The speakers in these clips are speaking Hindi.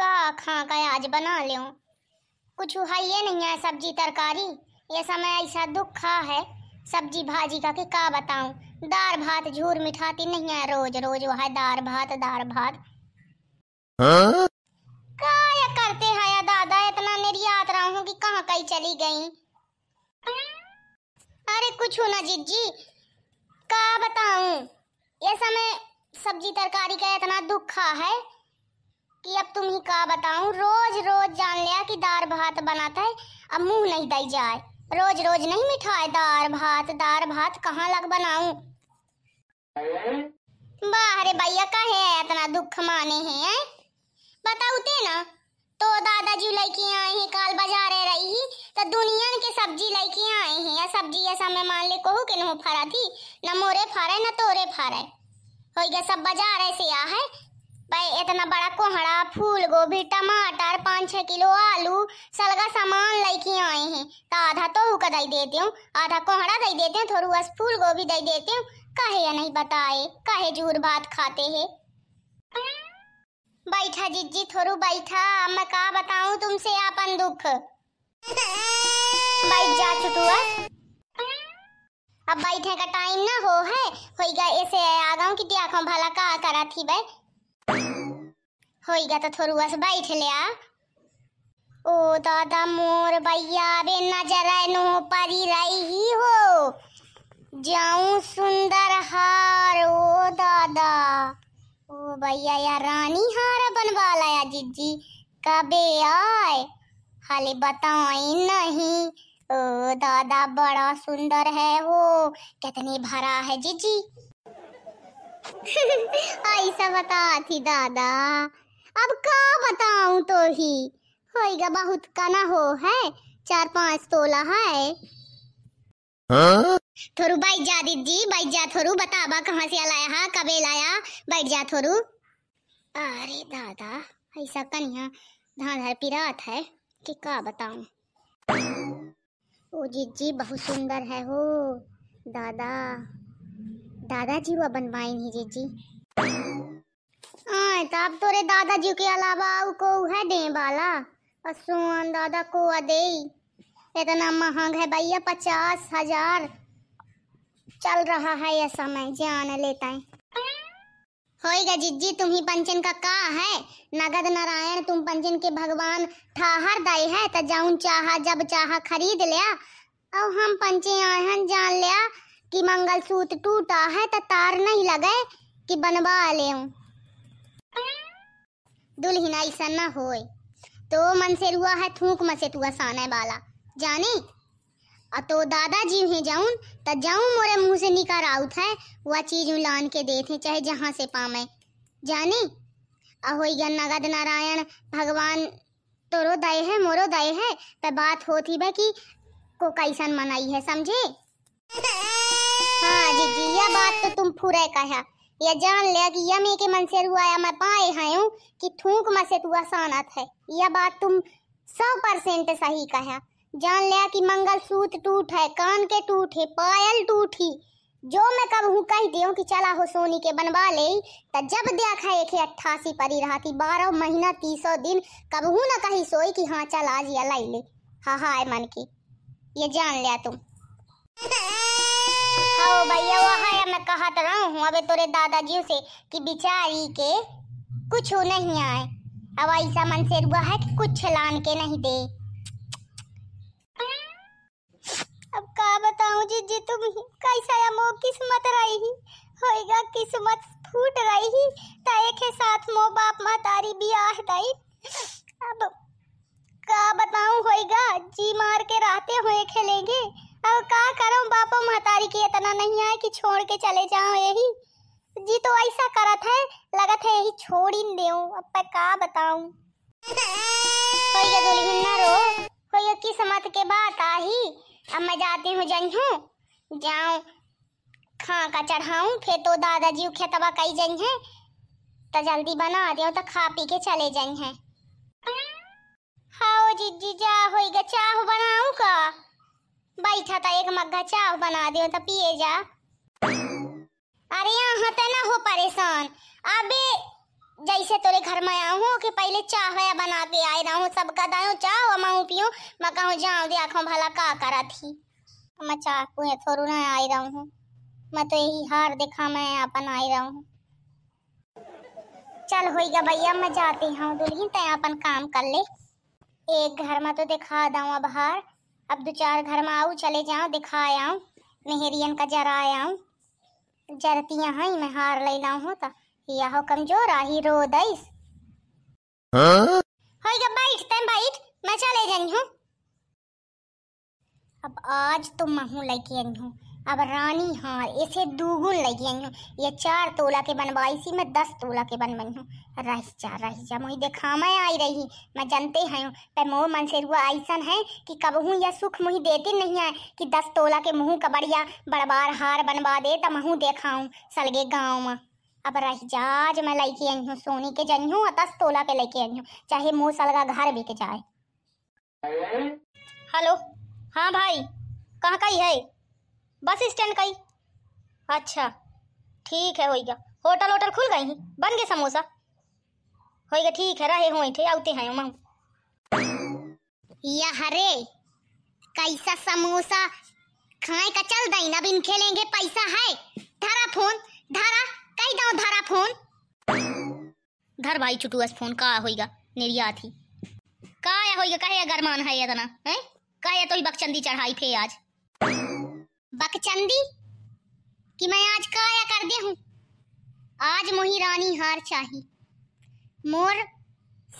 का खा का आज बना लो कुछ है नहीं है सब्जी तरकारी ये समय ऐसा दुखा है सब्जी भाजी का कि का बताऊं दार भात झूर मिठाती नहीं है रोज रोज वह दार भात दार भात हाँ? का करते हैं या दादा इतना निर्यात रहा हूँ कि कहाँ कही चली गई अरे कुछ ना जी का बताऊं ये समय सब्जी तरकारी का इतना दुखा है कि अब तुम ही का बताऊं रोज रोज जान लिया कि दार भात बनाता है अब मुंह नहीं दई जाए रोज रोज नहीं मिठाए दार भात दार भात कहाँ लग बनाऊं बाहरे भैया का है इतना दुख माने हैं है? बताऊते ना तो दादाजी लेके आए हैं काल बाजार रही तो दुनिया के सब्जी लेके आए हैं या सब्जी ऐसा मैं मान ले कहूँ कि नो फरा थी न मोरे फरा न तोरे फरा हो गया सब बाजार ऐसे आ है भाई इतना बड़ा कोहड़ा फूल गोभी टमाटर पाँच छः किलो आलू सलगा सामान लेके आए हैं तो आधा तो का दही देती हूँ आधा कोहड़ा दही देते हैं थोड़ी बस फूल गोभी दही देती हूँ कहे या नहीं बताए कहे जूर बात खाते है बैठा जिज्जी थोड़ू बैठा मैं कहा बताऊ तुमसे अपन दुख बैठ जा चुटुआ अब बैठे का टाइम ना हो है होएगा ऐसे आ गाँव की भला का करा थी भाई होएगा तो थोड़ा बस बैठ लिया ओ दादा मोर भैया बे नजर नो परी रही ही हो जाऊं सुंदर हार ओ दादा ओ भैया यार रानी हार बनवा लाया जीजी कबे आए हाले बताई नहीं ओ दादा बड़ा सुंदर है वो कितनी भरा है जीजी हाँ, ऐसा बता थी दादा अब का बताऊं तो ही होएगा बहुत कना हो है चार पांच तोला है हाँ? थोरू बैठ जा दीदी बैठ जा थोरू बताबा कहाँ से लाया है हाँ? कबे लाया बैठ जा थोरू अरे दादा ऐसा कन्या धाधर पिरात है कि का बताऊं ओ जीजी बहुत सुंदर है हो दादा दादाजी वो बनवाई नहीं जी हाँ तब तो तोरे दादाजी के अलावा को है दे बाला असुन दादा को दे इतना महंग है भैया पचास हजार चल रहा है यह समय जान लेता है होएगा जिज्जी तुम ही पंचन का का है नगद नारायण तुम पंचन के भगवान ठाहर दाई है त तो जाऊं चाहा जब चाहा खरीद लिया अब हम पंचे आए हैं जान लिया कि मंगलसूत्र टूटा है तो तार नहीं लगे कि बनवा ले दुल्हन ऐसा न हो तो मन से रुआ है थूक मसे से तुआ साने बाला जाने अ तो दादाजी हैं जाऊं तो जाऊं मोरे मुंह से निकर आउत है वह चीज लान के देते चाहे जहाँ से पामे जाने अहोई नगद नारायण भगवान तोरो दय है मोरो दय है तो बात होती बे कि को कैसन मनाई है समझे हाँ जी जी यह बात तो तुम फुरे कहा यह जान लिया कि यह मेरे मन से रुआ मैं पाए हूँ कि थूक से तू आसानत है यह बात तुम सौ परसेंट सही कहा जान लिया कि मंगल सूत टूट है कान के टूट है पायल टूटी जो मैं कब हूँ कह दियो कि चला हो सोनी के बनवा ले त तो जब देखा एक ही अट्ठासी परी रहा थी बारह महीना तीसौ दिन कब हूँ ना कही सोई कि हाँ चल आज या लाई ले हाँ हाँ मन की ये जान लिया तुम हाँ भैया वो है मैं कहा तो रहा हूँ अबे तोरे दादाजी से कि बिचारी के कुछ हो नहीं आए अब ऐसा मन से हुआ है कि कुछ छलान के नहीं दे अब का बताऊं जी जी तुम कैसा या मो किस्मत रही होएगा किस्मत फूट रही एक है साथ मो बाप मातारी भी आ गई अब का बताऊं होएगा जी मार के रहते हुए खेलेंगे अब का करो बापा महतारी की इतना नहीं आए कि छोड़ के चले जाओ यही जी तो ऐसा करत है लगत है यही छोड़ ही दे अब मैं का बताऊं रो कोई किस मत के बात आही अब मैं जाती हूँ जई हूँ जाऊँ खा का चढ़ाऊँ फिर तो दादाजी खेतवा कई जई हैं तो जल्दी बना दे तो खा पी के चले जाई हैं हाँ जी जा होएगा चाह बनाऊँ का बैठा था एक मग्घा चाव बना दियो तो पिए जा अरे यहाँ तो ना हो परेशान अबे जैसे तोरे घर में आऊ आऊँ कि पहले चाह वाया बना के आए रहा हूँ का दायो चाह माऊ पियो मैं कहूँ जाऊँ देखो भला का करा थी मैं चाह पुए थोड़ू ना आई रहा हूँ मैं तो यही हार देखा मैं अपन आई रहा हूँ चल होएगा भैया मैं जाती हूँ दुल्हन तय अपन काम कर ले एक घर में तो दिखा दूँ अब हार अब दो चार घर में आऊँ चले जाऊँ दिखा आऊँ मेहरियन का जरा आऊँ जरती यहाँ मैं हार ले ला हूँ तो कमजोर आही रो दईस हाँ? हाँ, बैठ मैं चले जाऊँ हूँ अब आज तुम तो महू लेके आई हूँ अब रानी हार इसे दूगुन लगी आई हूँ ये चार तोला के बनवाई सी मैं दस तोला के बनवाई हूँ रही जा रही जा मुझे देखा मैं आई रही मैं जानते हैं पर मोह मन से हुआ ऐसा है कि हूँ यह सुख मुही देते नहीं आए कि दस तोला के मुँह कबड़िया बड़बार हार बनवा दे तो महू देखाऊँ सलगे गाँव में अब रही जाज मैं लेके आई हूँ सोनी के जाई हूँ और दस तोला के लेके आई हूँ चाहे मुँह सलगा घर बिक जाए हेलो हाँ भाई कहाँ का ही है बस स्टैंड का ही अच्छा ठीक है होएगा होटल होटल खुल गई बन गए समोसा होएगा ठीक है रहे हो थे आते हैं माँ या हरे कैसा समोसा खाए का चल दई ना बिन खेलेंगे पैसा है धारा फोन धारा कई दो धारा फोन घर भाई चुटुअस फोन का होएगा निर्या थी का होएगा कहे गरमान है इतना हैं कहे तो ही बकचंदी चढ़ाई थे आज बकचंदी कि मैं आज काया कर दे हूं आज मोही रानी हार चाही मोर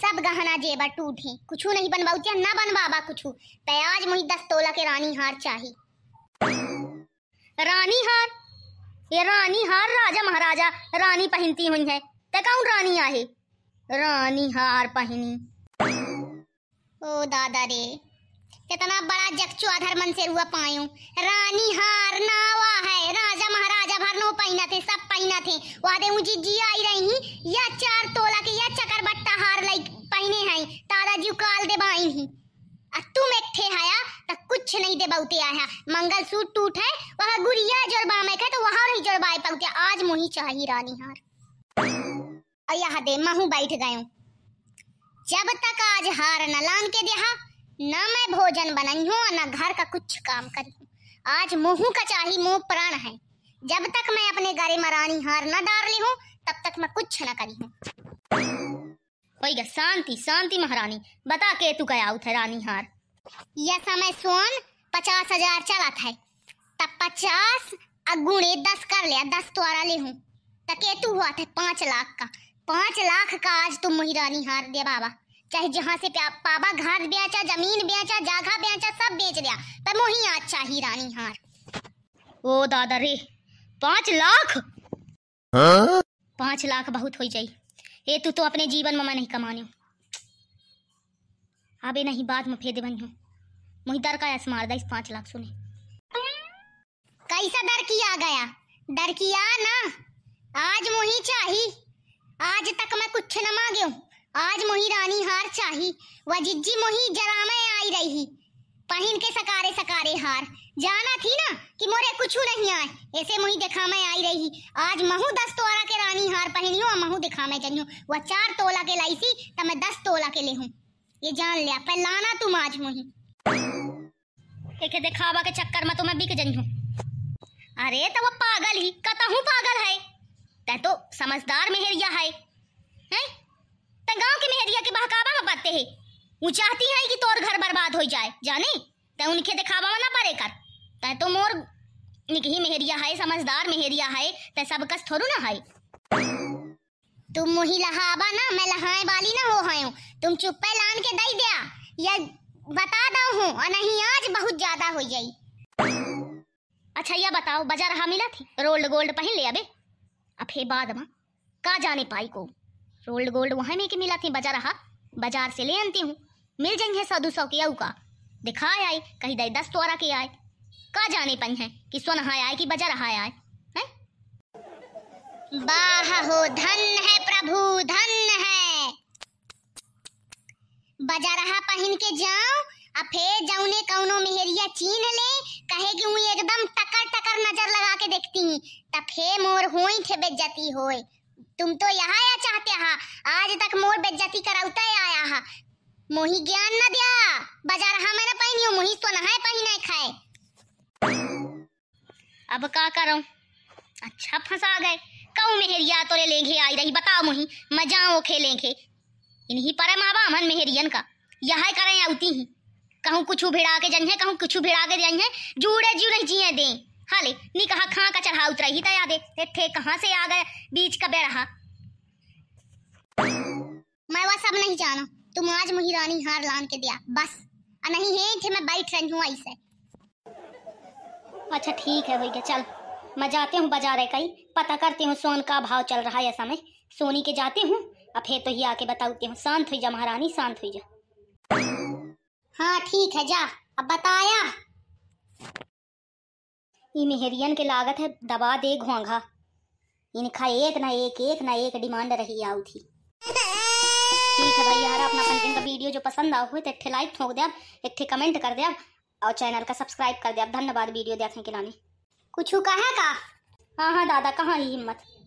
सब गहना जेबा टूटे कुछ नहीं बनबाउतिया ना बनवाबा कुछ पे आज मोही दस तोला के रानी हार चाही रानी हार ये रानी हार राजा महाराजा रानी पहनती हुई है ते कौन रानी आहे रानी हार पहनी ओ दादा रे कितना बड़ा जगचू अधर मन से हुआ पायो रानी हार नावा है राजा महाराजा भर नो पहिना थे सब पहिना थे वहाँ दे ऊंची जी आई रही या चार तोला के या चकर बट्टा हार लाई पहने हैं जी काल दे बाई ही तुम एक थे हाया तो कुछ नहीं दे बहुते आया मंगल सूट टूट है वह गुड़िया जड़बा में है तो वहां नहीं जड़बाए पहुंचे आज मोही चाहिए रानी हार और यहाँ दे महू बैठ गयो जब तक आज हार न लान के देहा ना मैं भोजन बनाई हूँ ना घर का कुछ काम करी हूँ आज मुँह का चाही मुँह प्राण है जब तक मैं अपने गले मरानी हार न डाल ली हूँ तब तक मैं कुछ न करी हूँ शांति शांति महारानी बता के तू गया उठे रानी हार यह समय सोन पचास हजार चला था तब पचास अगुणे दस कर लिया दस तुआरा ले हूँ तके तू हुआ था पांच लाख का पांच लाख का आज तुम मुहिरानी हार दे बाबा चाहे जहाँ से पापा घास बेचा जमीन बेचा जागा बेचा सब बेच दिया पर मोही अच्छा ही रानी हार ओ दादा रे पाँच लाख हाँ? पाँच लाख बहुत हो जाई ये तू तो अपने जीवन में मैं नहीं कमाने अबे नहीं बाद में फेदे बनी हूँ मुही डर का ऐसा मार दा इस पाँच लाख सुने कैसा डर किया गया डर किया ना आज मुही चाहिए आज तक मैं कुछ न मांगे हूँ आज मोही रानी हार चाही वजिजी मोही जरा में आई रही पहन के सकारे सकारे हार जाना थी ना कि मोरे कुछ नहीं आए ऐसे मोही दिखा में आई रही आज महू दस तोला के रानी हार पहनियो और महू दिखा में जनियो वह चार तोला के लाई सी तो मैं दस तोला के ले हूँ ये जान लिया पर लाना तुम आज मोही देखे दिखावा के चक्कर में तो मैं बिक जनियो अरे तो वह पागल ही कता हूँ पागल है तो समझदार मेहरिया है है? तो गांव के मेहरिया के बहकावा में पड़ते है वो चाहती है कि तोर घर बर्बाद हो जाए जाने ते तो उनके दिखावा में ना पड़े कर ते तो, तो मोर निकही मेहरिया है समझदार मेहरिया है ते सब कस थोरू ना है तुम मोही लहाबा ना मैं लहाए वाली ना हो हूँ तुम चुप पे लान के दई दिया या बता दो हूँ और नहीं आज बहुत ज्यादा हो जाई अच्छा यह बताओ बजा रहा मिला थी रोल्ड गोल्ड पहन ले अबे अब हे बाद माँ का जाने पाई को रोल्ड गोल्ड वहीं में के मिला थी बजा रहा बाजार से ले आती हूँ मिल जाएंगे साधु सौ के अऊ का दिखाए आए कहीं दई दस तोरा के आए का जाने पन है कि सो नहा आए कि बजा रहा आए बाह हो धन है प्रभु धन है बजा रहा पहन के जाओ अब फिर जाऊने कौनो मेहरिया चीन ले कहे कि एकदम टकर टकर नजर लगा के देखती तब फे मोर हुई थे बेज्जती होए तुम तो यहाँ आया चाहते हा आज तक मोर बेज्जती कराउता आया हा मोही ज्ञान न दिया बजा रहा मैंने पाई नहीं मोही तो नहाए पाई नहीं खाए अब का करूं अच्छा फंसा गए कऊ मेहरिया तोरे लेंगे आई रही बताओ मोही मजा वो खेलेंगे इन्हीं पर मावा मन मेहरियन का यह करें आउती ही कहूँ कुछ भिड़ा के जन है कहूँ कुछ भिड़ा के जन है जूड़े जू नहीं जिए दें हाले नी कहा खां का चढ़ा उतरा ही तो याद है थे कहां से आ गए बीच का बे रहा मैं वह सब नहीं जाना तुम आज मुही रानी हार लान के दिया बस आ नहीं है थे मैं बैठ रही हूँ ऐसे अच्छा ठीक है भैया चल मैं जाते हूँ बाजार है कहीं पता करती हूँ सोन का भाव चल रहा है समय सोनी के जाती हूँ अब फिर तो ही आके बताती हूँ शांत हुई जा महारानी शांत हुई जा हाँ ठीक है जा अब बताया ई मेहरियन के लागत है दबा दे घोंघा इनका एक ना एक एक ना एक डिमांड रही आउ थी ठीक है भाई यार अपना अपन का वीडियो जो पसंद आओ हुए तो इतने लाइक ठोक दे एक कमेंट कर दे और चैनल का सब्सक्राइब कर दे धन्यवाद वीडियो देखने के लाने कुछ कहा का हाँ हाँ दादा कहाँ ही हिम्मत